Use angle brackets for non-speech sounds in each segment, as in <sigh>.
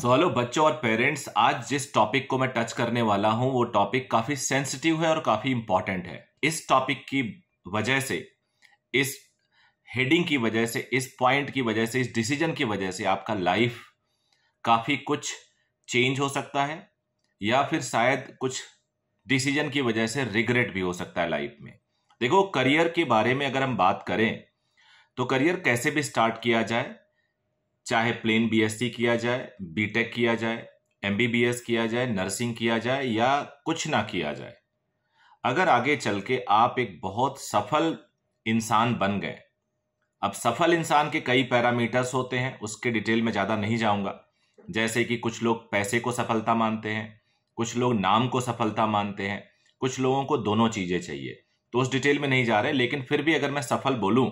so hello बच्चों और parents आज जिस टॉपिक को मैं टच करने वाला हूं वो टॉपिक काफी सेंसिटिव है और काफी इंपॉर्टेंट है इस टॉपिक की वजह से इस हेडिंग की वजह से इस पॉइंट की वजह से इस डिसीजन की वजह से आपका लाइफ काफी कुछ चेंज हो सकता है या फिर शायद कुछ डिसीजन की वजह से रिग्रेट भी हो सकता है लाइफ में देखो करियर के बारे में अगर हम बात करें तो करियर कैसे भी स्टार्ट किया जाए चाहे प्लेन बीएससी किया जाए बीटेक किया जाए एमबीबीएस किया जाए नर्सिंग किया जाए या कुछ ना किया जाए अगर आगे चल के आप एक बहुत सफल इंसान बन गए अब सफल इंसान के कई पैरामीटर्स होते हैं उसके डिटेल में ज़्यादा नहीं जाऊंगा जैसे कि कुछ लोग पैसे को सफलता मानते हैं कुछ लोग नाम को सफलता मानते हैं कुछ लोगों को दोनों चीज़ें चाहिए तो उस डिटेल में नहीं जा रहे लेकिन फिर भी अगर मैं सफल बोलूँ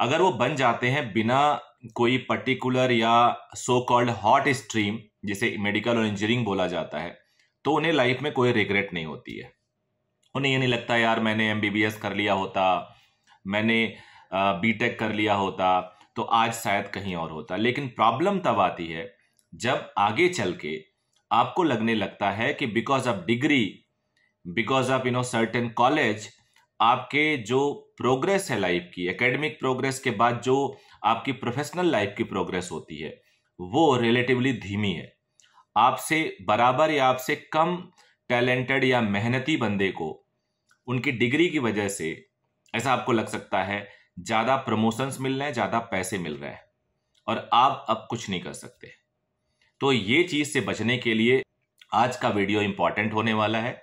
अगर वो बन जाते हैं बिना कोई पर्टिकुलर या सो कॉल्ड हॉट स्ट्रीम जिसे मेडिकल और इंजीनियरिंग बोला जाता है तो उन्हें लाइफ में कोई रिग्रेट नहीं होती है उन्हें ये नहीं लगता यार मैंने एम कर लिया होता मैंने बी टेक कर लिया होता तो आज शायद कहीं और होता लेकिन प्रॉब्लम तब आती है जब आगे चल के आपको लगने लगता है कि because of degree because of you know certain college आपके जो प्रोग्रेस है लाइफ की एकेडमिक प्रोग्रेस के बाद जो आपकी प्रोफेशनल लाइफ की प्रोग्रेस होती है वो रिलेटिवली धीमी है आपसे बराबर या आपसे कम टैलेंटेड या मेहनती बंदे को उनकी डिग्री की वजह से ऐसा आपको लग सकता है ज़्यादा प्रमोशंस मिल रहे हैं ज़्यादा पैसे मिल रहे हैं और आप अब कुछ नहीं कर सकते तो ये चीज़ से बचने के लिए आज का वीडियो इंपॉर्टेंट होने वाला है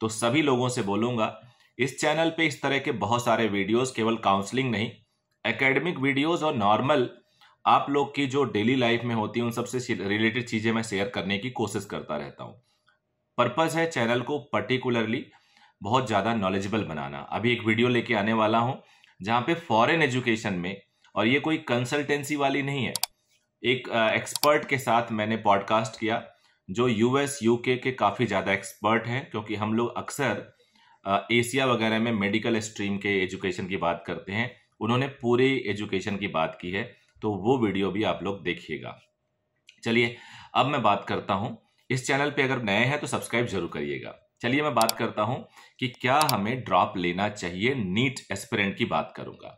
तो सभी लोगों से बोलूंगा इस चैनल पे इस तरह के बहुत सारे वीडियोस केवल काउंसलिंग नहीं एकेडमिक वीडियोस और नॉर्मल आप लोग की जो डेली लाइफ में होती है उन सबसे रिलेटेड चीज़ें मैं शेयर करने की कोशिश करता रहता हूँ पर्पज़ है चैनल को पर्टिकुलरली बहुत ज़्यादा नॉलेजेबल बनाना अभी एक वीडियो लेके आने वाला हूँ जहाँ पे फॉरेन एजुकेशन में और ये कोई कंसल्टेंसी वाली नहीं है एक एक्सपर्ट के साथ मैंने पॉडकास्ट किया जो यूएस यूके के काफ़ी ज़्यादा एक्सपर्ट हैं क्योंकि हम लोग अक्सर एशिया वगैरह में मेडिकल स्ट्रीम के एजुकेशन की बात करते हैं उन्होंने पूरी एजुकेशन की बात की है तो वो वीडियो भी आप लोग देखिएगा चलिए अब मैं बात करता हूँ इस चैनल पे अगर नए हैं तो सब्सक्राइब जरूर करिएगा चलिए मैं बात करता हूं कि क्या हमें ड्रॉप लेना चाहिए नीट एस्पिरेंट की बात करूंगा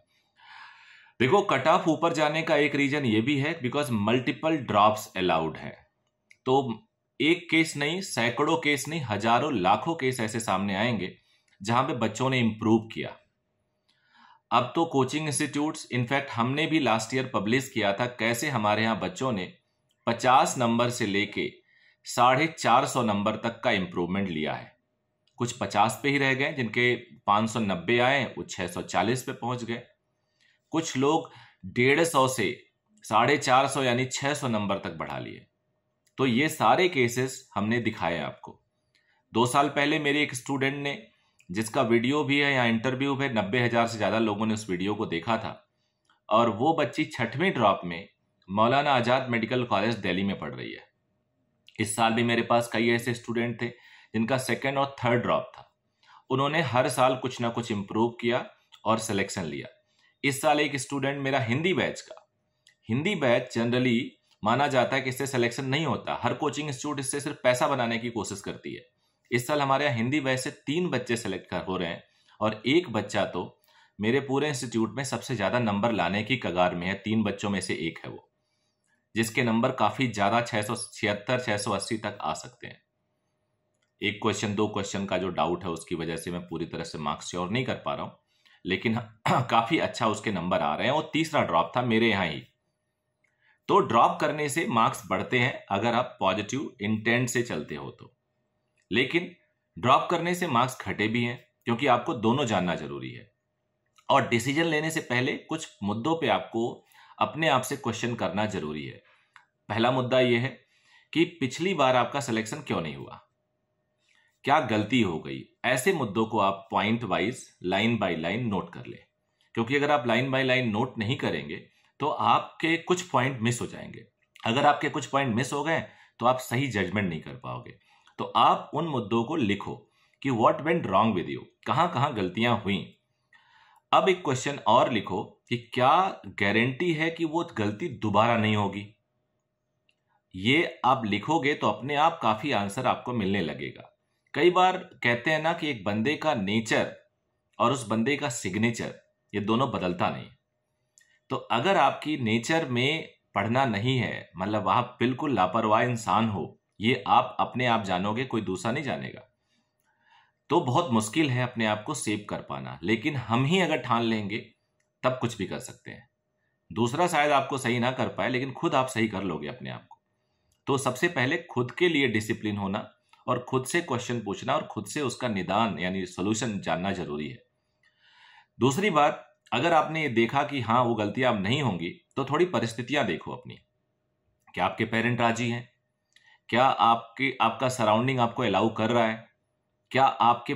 देखो कट ऑफ ऊपर जाने का एक रीजन ये भी है बिकॉज मल्टीपल ड्रॉप्स अलाउड है तो एक केस नहीं सैकड़ों केस नहीं हजारों लाखों केस ऐसे सामने आएंगे जहां पे बच्चों ने इंप्रूव किया अब तो कोचिंग इंस्टीट्यूट्स इनफैक्ट हमने भी लास्ट ईयर पब्लिश किया था कैसे हमारे यहाँ बच्चों ने 50 नंबर से लेके साढ़े चार सौ नंबर तक का इम्प्रूवमेंट लिया है कुछ 50 पे ही रह गए जिनके 590 आए वो 640 पे पहुंच गए कुछ लोग डेढ़ सौ से साढ़े चार सौ यानी सौ नंबर तक बढ़ा लिए तो ये सारे केसेस हमने दिखाए आपको दो साल पहले मेरे एक स्टूडेंट ने जिसका वीडियो भी है या इंटरव्यू है नब्बे हज़ार से ज़्यादा लोगों ने उस वीडियो को देखा था और वो बच्ची छठवीं ड्रॉप में मौलाना आज़ाद मेडिकल कॉलेज दिल्ली में पढ़ रही है इस साल भी मेरे पास कई ऐसे स्टूडेंट थे जिनका सेकेंड और थर्ड ड्रॉप था उन्होंने हर साल कुछ ना कुछ इम्प्रूव किया और सिलेक्शन लिया इस साल एक स्टूडेंट मेरा हिंदी बैच का हिंदी बैच जनरली माना जाता है कि इससे सिलेक्शन नहीं होता हर कोचिंग इंस्टीट्यूट इससे सिर्फ पैसा बनाने की कोशिश करती है इस साल हमारे यहाँ हिंदी वैसे तीन बच्चे सेलेक्ट कर हो रहे हैं और एक बच्चा तो मेरे पूरे इंस्टीट्यूट में सबसे ज़्यादा नंबर लाने की कगार में है तीन बच्चों में से एक है वो जिसके नंबर काफ़ी ज़्यादा छह सौ छिहत्तर छह सौ अस्सी तक आ सकते हैं एक क्वेश्चन दो क्वेश्चन का जो डाउट है उसकी वजह से मैं पूरी तरह से मार्क्स श्योर नहीं कर पा रहा हूं लेकिन हाँ, <clears throat> काफ़ी अच्छा उसके नंबर आ रहे हैं और तीसरा ड्रॉप था मेरे यहाँ ही तो ड्रॉप करने से मार्क्स बढ़ते हैं अगर आप पॉजिटिव इंटेंट से चलते हो तो लेकिन ड्रॉप करने से मार्क्स घटे भी हैं क्योंकि आपको दोनों जानना जरूरी है और डिसीजन लेने से पहले कुछ मुद्दों पे आपको अपने आप से क्वेश्चन करना जरूरी है पहला मुद्दा यह है कि पिछली बार आपका सिलेक्शन क्यों नहीं हुआ क्या गलती हो गई ऐसे मुद्दों को आप point wise line by line note कर लें क्योंकि अगर आप लाइन बाय लाइन नोट नहीं करेंगे तो आपके कुछ पॉइंट मिस हो जाएंगे अगर आपके कुछ पॉइंट मिस हो गए तो आप सही जजमेंट नहीं कर पाओगे तो आप उन मुद्दों को लिखो कि what went wrong with you कहां कहां गलतियां हुई अब एक क्वेश्चन और लिखो कि क्या गारंटी है कि वो गलती दोबारा नहीं होगी ये आप लिखोगे तो अपने आप काफी आंसर आपको मिलने लगेगा कई बार कहते हैं ना कि एक बंदे का नेचर और उस बंदे का सिग्नेचर ये दोनों बदलता नहीं तो अगर आपकी नेचर में पढ़ना नहीं है मतलब आप बिल्कुल लापरवाह इंसान हो ये आप अपने आप जानोगे कोई दूसरा नहीं जानेगा तो बहुत मुश्किल है अपने आप को सेव कर पाना लेकिन हम ही अगर ठान लेंगे तब कुछ भी कर सकते हैं दूसरा शायद आपको सही ना कर पाए लेकिन खुद आप सही कर लोगे अपने आप को तो सबसे पहले खुद के लिए डिसिप्लिन होना और खुद से क्वेश्चन पूछना और खुद से उसका निदान यानी सोल्यूशन जानना जरूरी है दूसरी बात अगर आपने ये देखा कि हाँ वो गलतियां आप नहीं होंगी तो थोड़ी परिस्थितियां देखो अपनी क्या आपके पेरेंट राजी हैं क्या आपके आपका सराउंडिंग आपको अलाउ कर रहा है क्या आपके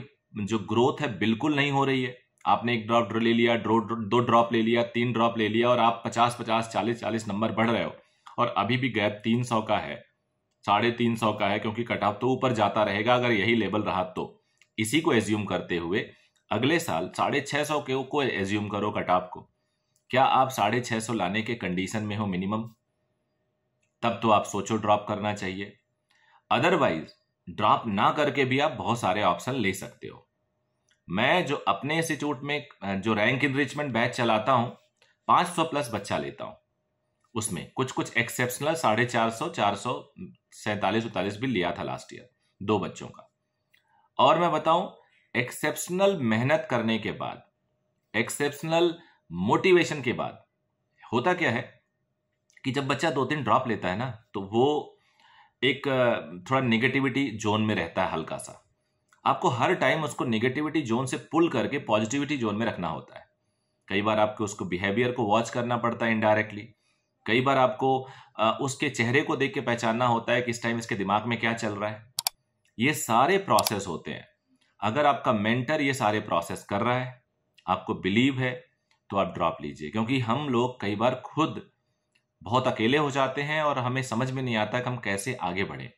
जो ग्रोथ है बिल्कुल नहीं हो रही है आपने एक ड्रॉप ले लिया ड्रो दो ड्रॉप ले लिया तीन ड्रॉप ले लिया और आप पचास पचास चालीस चालीस नंबर बढ़ रहे हो और अभी भी गैप तीन सौ का है साढ़े तीन सौ का है क्योंकि कट ऑफ तो ऊपर जाता रहेगा अगर यही लेवल रहा तो इसी को एज्यूम करते हुए अगले साल साढ़े छः सौ के को एज्यूम करो कट ऑफ को क्या आप साढ़े छः सौ लाने के कंडीशन में हो मिनिमम तब तो आप सोचो ड्रॉप करना चाहिए अदरवाइज ड्रॉप ना करके भी आप बहुत सारे ऑप्शन ले सकते हो मैं जो अपने इंस्टीट्यूट में जो रैंक इनरिचमेंट बैच चलाता हूं 500 प्लस बच्चा लेता हूं उसमें कुछ कुछ एक्सेप्शनल साढ़े चार सौ चार सौ सैंतालीस उतालीस भी लिया था लास्ट ईयर दो बच्चों का और मैं बताऊं एक्सेप्शनल मेहनत करने के बाद एक्सेप्शनल मोटिवेशन के बाद होता क्या है कि जब बच्चा दो तीन ड्रॉप लेता है ना तो वो एक थोड़ा नेगेटिविटी जोन में रहता है हल्का सा आपको हर टाइम उसको नेगेटिविटी जोन से पुल करके पॉजिटिविटी जोन में रखना होता है कई बार आपको उसको बिहेवियर को वॉच करना पड़ता है इनडायरेक्टली कई बार आपको उसके चेहरे को देख के पहचानना होता है कि इस टाइम इसके दिमाग में क्या चल रहा है ये सारे प्रोसेस होते हैं अगर आपका मेंटर ये सारे प्रोसेस कर रहा है आपको बिलीव है तो आप ड्रॉप लीजिए क्योंकि हम लोग कई बार खुद बहुत अकेले हो जाते हैं और हमें समझ में नहीं आता कि हम कैसे आगे बढ़े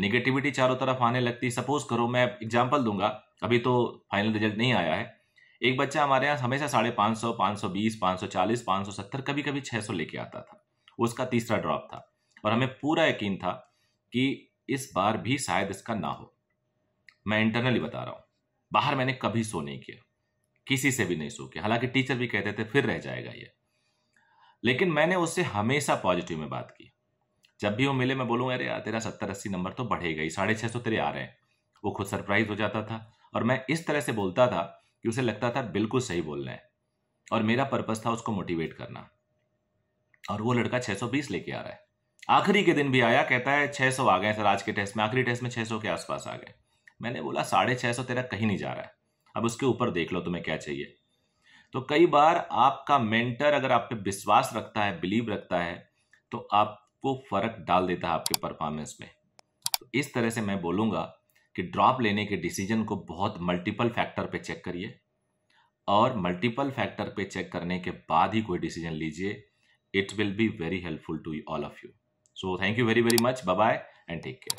निगेटिविटी चारों तरफ आने लगती सपोज करो मैं एग्जाम्पल दूंगा अभी तो फाइनल रिजल्ट नहीं आया है एक बच्चा हमारे यहाँ हमेशा साढ़े पाँच सौ पाँच सौ बीस पाँच सौ चालीस पाँच सौ सत्तर कभी कभी छः सौ लेके आता था उसका तीसरा ड्रॉप था और हमें पूरा यकीन था कि इस बार भी शायद इसका ना हो मैं इंटरनली बता रहा हूँ बाहर मैंने कभी सो नहीं किया किसी से भी नहीं सो किया हालांकि टीचर भी कहते थे फिर रह जाएगा ये लेकिन मैंने उससे हमेशा पॉजिटिव में बात की जब भी वो मिले मैं बोलूँ अरे यार तेरा सत्तर अस्सी नंबर तो बढ़ेगा ही साढ़े छः सौ तेरे आ रहे हैं वो खुद सरप्राइज हो जाता था और मैं इस तरह से बोलता था कि उसे लगता था बिल्कुल सही बोल रहे हैं और मेरा पर्पज़ था उसको मोटिवेट करना और वो लड़का बीस लेके आ रहा है आखिरी के दिन भी आया कहता है सौ आ गए सर आज के टेस्ट में आखिरी टेस्ट में सौ के आसपास आ गए मैंने बोला साढ़े छः सौ तेरा कहीं नहीं जा रहा है अब उसके ऊपर देख लो तुम्हें क्या चाहिए तो कई बार आपका मेंटर अगर आप पे विश्वास रखता है बिलीव रखता है तो आपको फर्क डाल देता है आपके परफॉर्मेंस में तो इस तरह से मैं बोलूंगा कि ड्रॉप लेने के डिसीजन को बहुत मल्टीपल फैक्टर पे चेक करिए और मल्टीपल फैक्टर पे चेक करने के बाद ही कोई डिसीजन लीजिए it will be very helpful to all of you so thank you very very much bye and take care